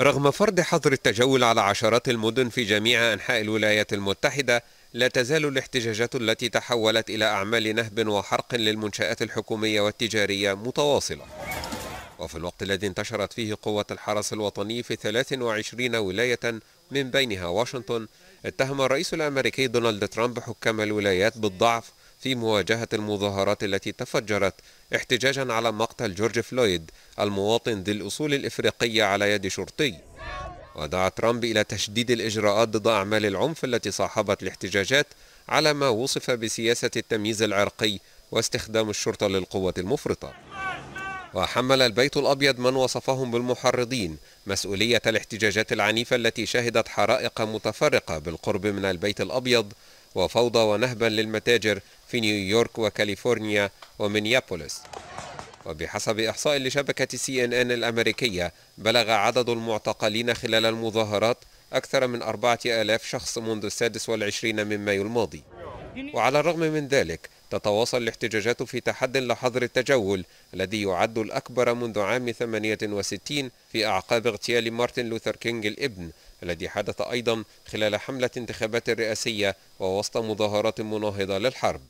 رغم فرض حظر التجول على عشرات المدن في جميع أنحاء الولايات المتحدة لا تزال الاحتجاجات التي تحولت إلى أعمال نهب وحرق للمنشآت الحكومية والتجارية متواصلة وفي الوقت الذي انتشرت فيه قوة الحرس الوطني في 23 ولاية من بينها واشنطن اتهم الرئيس الأمريكي دونالد ترامب حكام الولايات بالضعف في مواجهة المظاهرات التي تفجرت احتجاجا على مقتل جورج فلويد المواطن ذي الأصول الإفريقية على يد شرطي ودعا ترامب إلى تشديد الإجراءات ضد أعمال العنف التي صاحبت الاحتجاجات على ما وصف بسياسة التمييز العرقي واستخدام الشرطة للقوة المفرطة وحمل البيت الأبيض من وصفهم بالمحرضين مسؤولية الاحتجاجات العنيفة التي شهدت حرائق متفرقة بالقرب من البيت الأبيض وفوضى ونهبا للمتاجر في نيويورك وكاليفورنيا ومينيابوليس وبحسب إحصاء لشبكة سي إن إن الأمريكية بلغ عدد المعتقلين خلال المظاهرات أكثر من أربعة آلاف شخص منذ السادس والعشرين من مايو الماضي وعلى الرغم من ذلك تتواصل الاحتجاجات في تحد لحظر التجول الذي يعد الأكبر منذ عام 68 في أعقاب اغتيال مارتن لوثر كينج الابن الذي حدث أيضا خلال حملة انتخابات الرئاسية ووسط مظاهرات مناهضة للحرب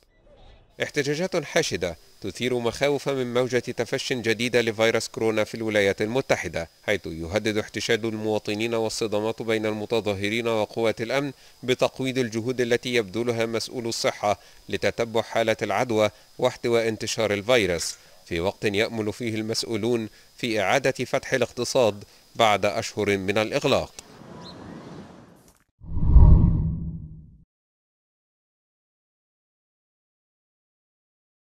احتجاجات حاشدة تثير مخاوف من موجة تفش جديدة لفيروس كورونا في الولايات المتحدة حيث يهدد احتشاد المواطنين والصدامات بين المتظاهرين وقوات الأمن بتقويض الجهود التي يبذلها مسؤول الصحة لتتبع حالة العدوى واحتواء انتشار الفيروس في وقت يأمل فيه المسؤولون في إعادة فتح الاقتصاد بعد أشهر من الإغلاق